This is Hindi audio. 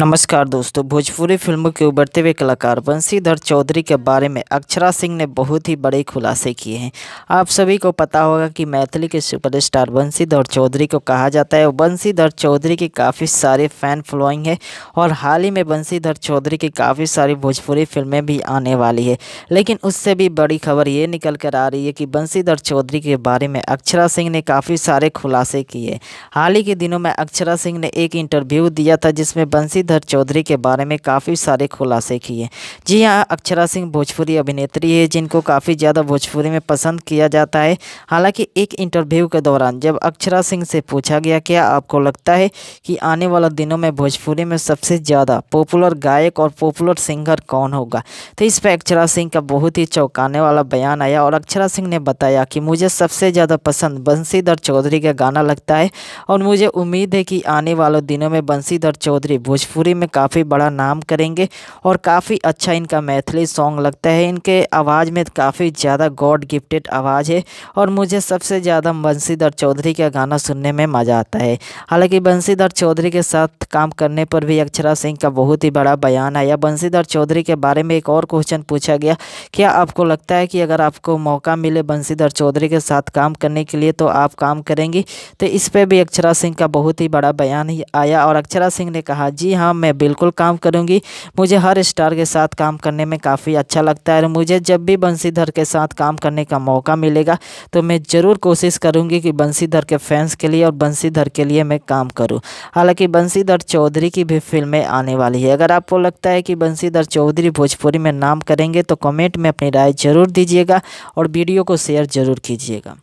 नमस्कार दोस्तों भोजपुरी फिल्म के उभरते हुए कलाकार बंशीधर चौधरी के बारे में अक्षरा सिंह ने बहुत ही बड़े खुलासे किए हैं आप सभी को पता होगा कि मैथिली के सुपरस्टार बंशीधर चौधरी को कहा जाता है बंशीधर चौधरी की काफ़ी सारे फैन फॉलोइंग है और हाल ही में बंशीधर चौधरी की काफ़ी सारी भोजपुरी फिल्में भी आने वाली है लेकिन उससे भी बड़ी खबर ये निकल कर आ रही है कि बंशीधर चौधरी के बारे में अक्षरा सिंह ने काफ़ी सारे खुलासे किए हाल ही के दिनों में अक्षरा सिंह ने एक इंटरव्यू दिया था जिसमें बंशीधर धर चौधरी के बारे में काफ़ी सारे खुलासे किए जी हाँ अक्षरा सिंह भोजपुरी अभिनेत्री है जिनको काफ़ी ज़्यादा भोजपुरी में पसंद किया जाता है हालांकि एक इंटरव्यू के दौरान जब अक्षरा सिंह से पूछा गया क्या आपको लगता है कि आने वाले दिनों में भोजपुरी में सबसे ज़्यादा पॉपुलर गायक और पॉपुलर सिंगर कौन होगा तो इस पर अक्षरा सिंह का बहुत ही चौंकाने वाला बयान आया और अक्षरा सिंह ने बताया कि मुझे सबसे ज़्यादा पसंद बंसीधर चौधरी का गाना लगता है और मुझे उम्मीद है कि आने वाले दिनों में बंसीधर चौधरी भोजपुरी भोजपुरी में काफ़ी बड़ा नाम करेंगे और काफ़ी अच्छा इनका मैथिली सॉन्ग लगता है इनके आवाज़ में काफ़ी ज़्यादा गॉड गिफ्टेड आवाज़ है और मुझे सबसे ज़्यादा बंसीधर चौधरी का गाना सुनने में मज़ा आता है हालांकि बंसीधर चौधरी के साथ काम करने पर भी अक्षरा सिंह का बहुत ही बड़ा बयान आया बंसीधर चौधरी के बारे में एक और क्वेश्चन पूछा गया क्या आपको लगता है कि अगर आपको मौका मिले बंसीधर चौधरी के साथ काम करने के लिए तो आप काम करेंगी तो इस पर भी अक्षरा सिंह का बहुत ही बड़ा बयान ही आया और अक्षरा सिंह ने कहा जी हाँ मैं बिल्कुल काम करूँगी मुझे हर स्टार के साथ काम करने में काफ़ी अच्छा लगता है और मुझे जब भी बंसीधर के साथ काम करने का मौका मिलेगा तो मैं ज़रूर कोशिश करूँगी कि बंसीधर के फैंस के लिए और बंसीधर के लिए मैं काम करूँ हालाँकि बंसीधर चौधरी की भी फिल्में आने वाली है अगर आपको लगता है कि बंसीधर चौधरी भोजपुरी में नाम करेंगे तो कमेंट में अपनी राय ज़रूर दीजिएगा और वीडियो को शेयर ज़रूर कीजिएगा